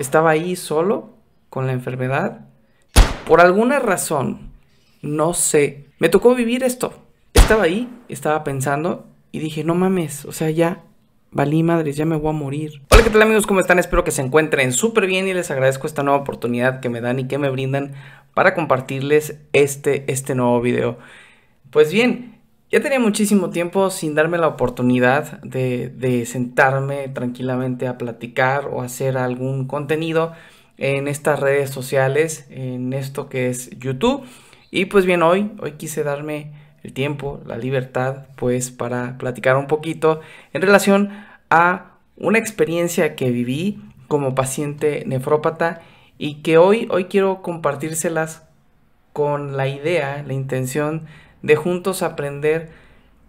Estaba ahí solo con la enfermedad. Por alguna razón, no sé, me tocó vivir esto. Estaba ahí, estaba pensando y dije, no mames, o sea, ya Valí madres, ya me voy a morir. Hola, ¿qué tal amigos? ¿Cómo están? Espero que se encuentren súper bien y les agradezco esta nueva oportunidad que me dan y que me brindan para compartirles este, este nuevo video. Pues bien, ya tenía muchísimo tiempo sin darme la oportunidad de, sentarme tranquilamente a platicar o hacer algún contenido en estas redes sociales, en esto que es YouTube. Y pues bien, hoy, hoy quise darme el tiempo, la libertad, pues para platicar un poquito en relación a una experiencia que viví como paciente nefrópata y que hoy, hoy quiero compartírselas con la idea, la intención de juntos aprender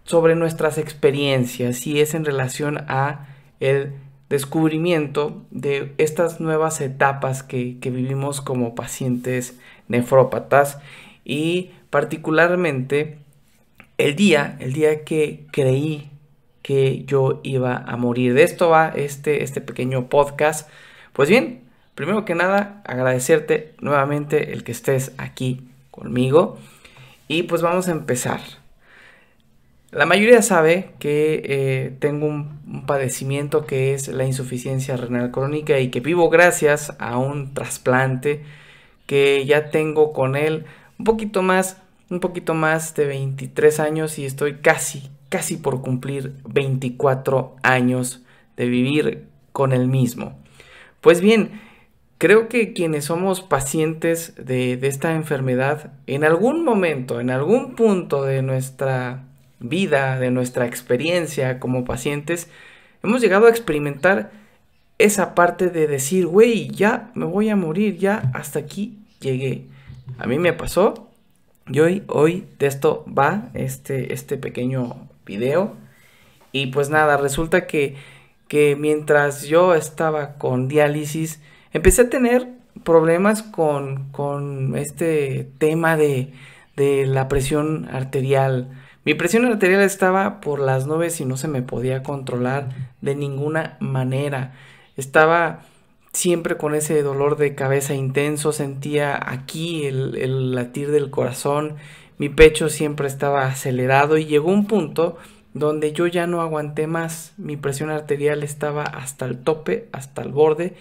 sobre nuestras experiencias y es en relación a el descubrimiento de estas nuevas etapas que, que vivimos como pacientes nefrópatas y particularmente el día, el día que creí que yo iba a morir. De esto va este, este pequeño podcast. Pues bien, primero que nada, agradecerte nuevamente el que estés aquí conmigo. Y pues vamos a empezar. La mayoría sabe que eh, tengo un, padecimiento que es la insuficiencia renal crónica y que vivo gracias a un trasplante que ya tengo con él un poquito más, un poquito más de 23 años y estoy casi, casi por cumplir 24 años de vivir con él mismo. Pues bien, Creo que quienes somos pacientes de, esta enfermedad, en algún momento, en algún punto de nuestra vida, de nuestra experiencia como pacientes, hemos llegado a experimentar esa parte de decir, güey, ya me voy a morir, ya hasta aquí llegué. A mí me pasó, y hoy, hoy de esto va este, este pequeño video. Y pues nada, resulta que mientras yo estaba con diálisis, empecé a tener problemas con, este tema de, la presión arterial. Mi presión arterial estaba por las nubes y no se me podía controlar de ninguna manera. Estaba siempre con ese dolor de cabeza intenso, sentía aquí el, el latir del corazón, mi pecho siempre estaba acelerado y llegó un punto donde yo ya no aguanté más, mi presión arterial estaba hasta el tope, hasta el borde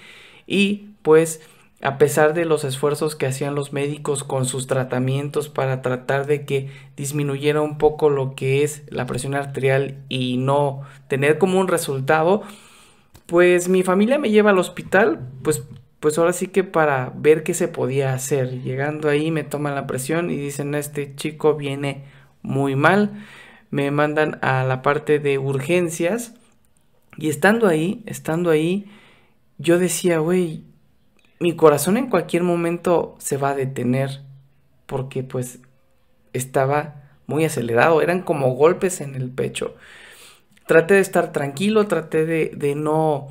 y pues a pesar de los esfuerzos que hacían los médicos con sus tratamientos para tratar de que disminuyera un poco lo que es la presión arterial y no tener como un resultado, pues mi familia me lleva al hospital, pues pues ahora sí que para ver qué se podía hacer. Llegando ahí me toman la presión y dicen, "Este chico viene muy mal." Me mandan a la parte de urgencias y estando ahí, estando ahí yo decía, güey, mi corazón en cualquier momento se va a detener porque pues estaba muy acelerado, eran como golpes en el pecho. Traté de estar tranquilo, traté de, no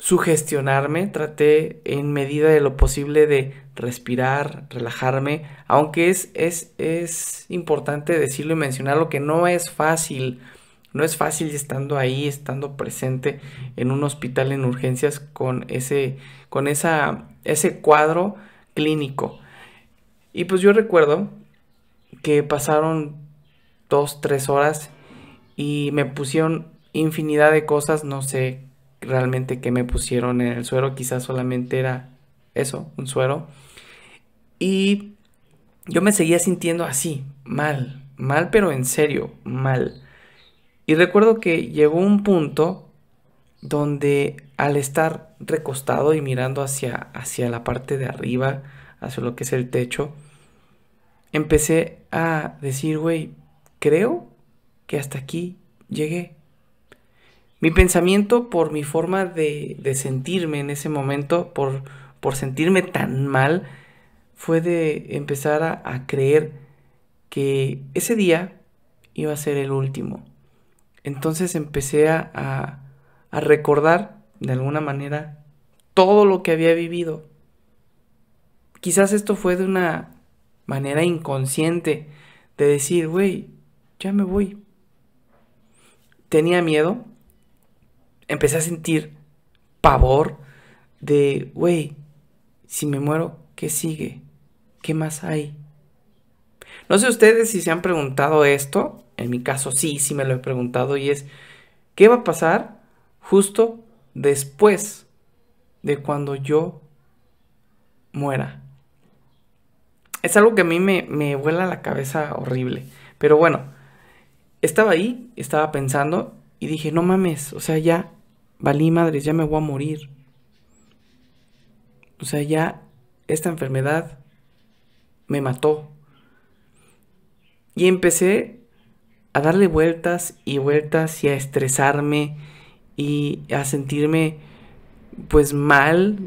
sugestionarme, traté en medida de lo posible de respirar, relajarme, aunque es, es, es importante decirlo y mencionarlo que no es fácil no es fácil estando ahí, estando presente en un hospital en urgencias con ese, con esa, ese cuadro clínico. Y pues yo recuerdo que pasaron dos, tres horas y me pusieron infinidad de cosas, no sé realmente qué me pusieron en el suero, quizás solamente era eso, un suero. Y yo me seguía sintiendo así, mal, mal, pero en serio, mal. Y recuerdo que llegó un punto donde al estar recostado y mirando hacia, hacia la parte de arriba, hacia lo que es el techo, empecé a decir, güey, creo que hasta aquí llegué. Mi pensamiento por mi forma de, sentirme en ese momento, por, sentirme tan mal, fue de empezar a, a creer que ese día iba a ser el último. Entonces empecé a, recordar, de alguna manera, todo lo que había vivido. Quizás esto fue de una manera inconsciente, de decir, güey, ya me voy. Tenía miedo, empecé a sentir pavor de, güey, si me muero, ¿qué sigue? ¿Qué más hay? No sé ustedes si se han preguntado esto, en mi caso sí, sí me lo he preguntado y es, ¿qué va a pasar justo después de cuando yo muera? Es algo que a mí me, me vuela la cabeza horrible, pero bueno, estaba ahí, estaba pensando y dije, no mames, o sea, ya valí madres, ya me voy a morir. O sea, ya esta enfermedad me mató. Y empecé a darle vueltas y vueltas y a estresarme y a sentirme pues mal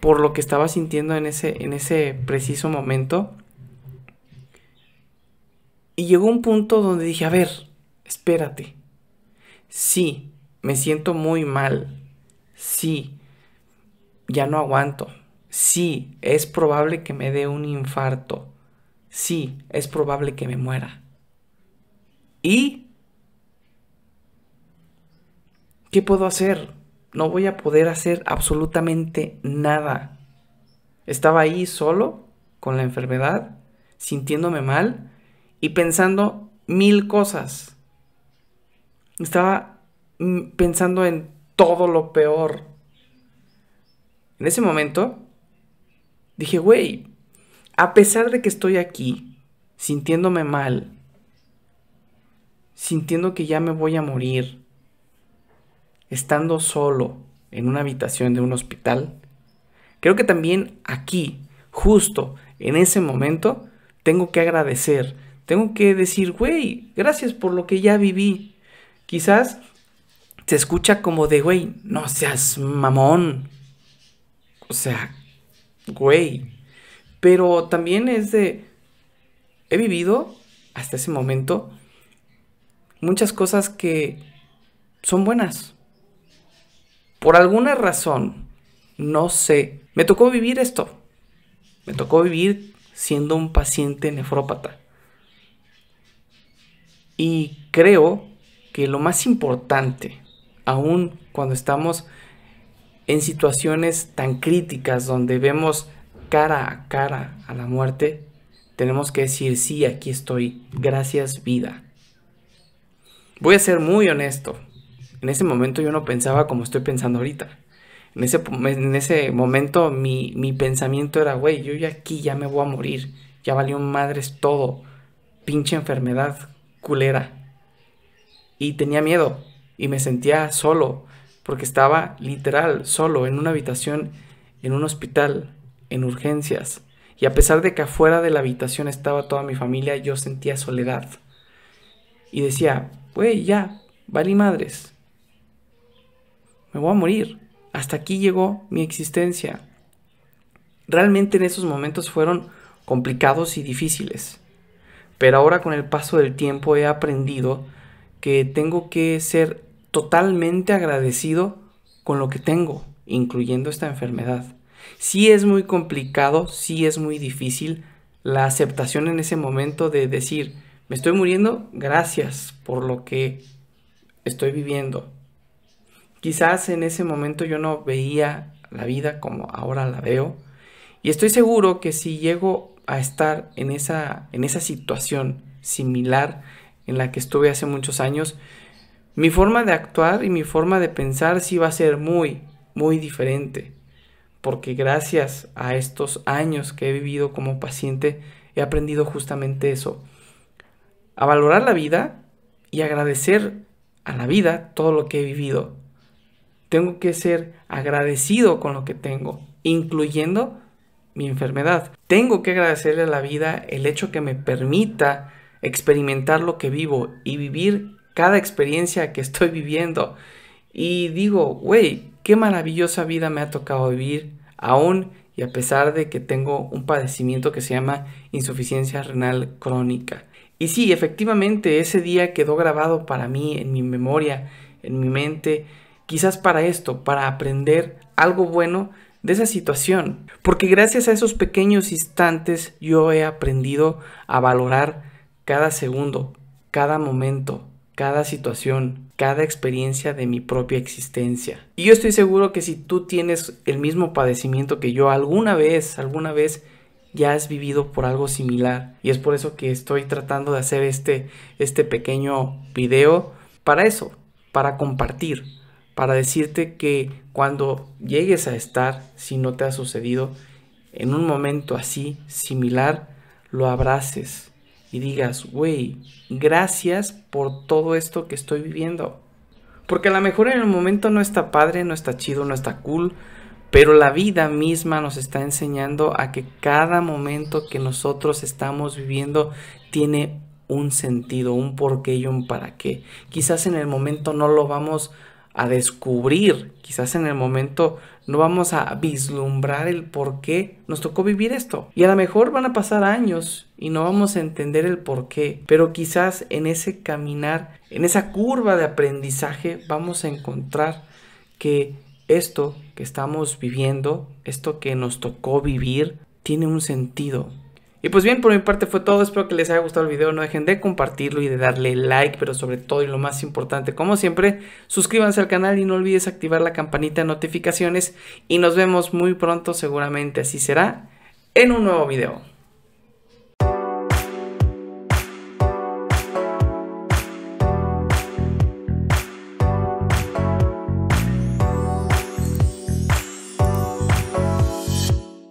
por lo que estaba sintiendo en ese, en ese preciso momento. Y llegó un punto donde dije, a ver, espérate. Sí, me siento muy mal. Sí, ya no aguanto. Sí, es probable que me dé un infarto. Sí, es probable que me muera. ¿Y qué puedo hacer? No voy a poder hacer absolutamente nada. Estaba ahí solo, con la enfermedad, sintiéndome mal y pensando mil cosas. Estaba pensando en todo lo peor. En ese momento dije, güey, a pesar de que estoy aquí, sintiéndome mal, sintiendo que ya me voy a morir, estando solo en una habitación de un hospital, creo que también aquí, justo en ese momento, tengo que agradecer, tengo que decir, güey, gracias por lo que ya viví. Quizás se escucha como de, güey, no seas mamón. O sea, güey. Pero también es de, he vivido hasta ese momento muchas cosas que son buenas. Por alguna razón, no sé, me tocó vivir esto. Me tocó vivir siendo un paciente nefrópata. Y creo que lo más importante, aún cuando estamos en situaciones tan críticas donde vemos cara a cara a la muerte, tenemos que decir, sí, aquí estoy, gracias vida, Voy a ser muy honesto. En ese momento yo no pensaba como estoy pensando ahorita. En ese, en ese momento mi, mi pensamiento era, güey, yo ya aquí ya me voy a morir. Ya valió madres todo. Pinche enfermedad culera. Y tenía miedo. Y me sentía solo. Porque estaba literal solo en una habitación, en un hospital, en urgencias. Y a pesar de que afuera de la habitación estaba toda mi familia, yo sentía soledad. Y decía, güey, ya, valí madres. Me voy a morir. Hasta aquí llegó mi existencia. Realmente en esos momentos fueron complicados y difíciles. Pero ahora con el paso del tiempo he aprendido que tengo que ser totalmente agradecido con lo que tengo, incluyendo esta enfermedad. Sí es muy complicado, sí es muy difícil la aceptación en ese momento de decir, me estoy muriendo gracias por lo que estoy viviendo. Quizás en ese momento yo no veía la vida como ahora la veo. Y estoy seguro que si llego a estar en esa, en esa situación similar en la que estuve hace muchos años, mi forma de actuar y mi forma de pensar sí va a ser muy, muy diferente. Porque gracias a estos años que he vivido como paciente, he aprendido justamente eso a valorar la vida y agradecer a la vida todo lo que he vivido. Tengo que ser agradecido con lo que tengo, incluyendo mi enfermedad. Tengo que agradecerle a la vida el hecho que me permita experimentar lo que vivo y vivir cada experiencia que estoy viviendo. Y digo, güey, qué maravillosa vida me ha tocado vivir aún y a pesar de que tengo un padecimiento que se llama insuficiencia renal crónica. Y sí, efectivamente, ese día quedó grabado para mí, en mi memoria, en mi mente, quizás para esto, para aprender algo bueno de esa situación. Porque gracias a esos pequeños instantes yo he aprendido a valorar cada segundo, cada momento, cada situación, cada experiencia de mi propia existencia. Y yo estoy seguro que si tú tienes el mismo padecimiento que yo alguna vez, alguna vez, ya has vivido por algo similar. Y es por eso que estoy tratando de hacer este, este pequeño video para eso, para compartir, para decirte que cuando llegues a estar, si no te ha sucedido, en un momento así, similar, lo abraces y digas, wey gracias por todo esto que estoy viviendo. Porque a lo mejor en el momento no está padre, no está chido, no está cool, pero la vida misma nos está enseñando a que cada momento que nosotros estamos viviendo tiene un sentido, un porqué y un para qué. Quizás en el momento no lo vamos a descubrir, quizás en el momento no vamos a vislumbrar el por qué nos tocó vivir esto. Y a lo mejor van a pasar años y no vamos a entender el por qué, pero quizás en ese caminar, en esa curva de aprendizaje, vamos a encontrar que esto que estamos viviendo, esto que nos tocó vivir, tiene un sentido. Y pues bien, por mi parte fue todo. Espero que les haya gustado el video. No dejen de compartirlo y de darle like, pero sobre todo y lo más importante, como siempre, suscríbanse al canal y no olvides activar la campanita de notificaciones. Y nos vemos muy pronto, seguramente así será, en un nuevo video.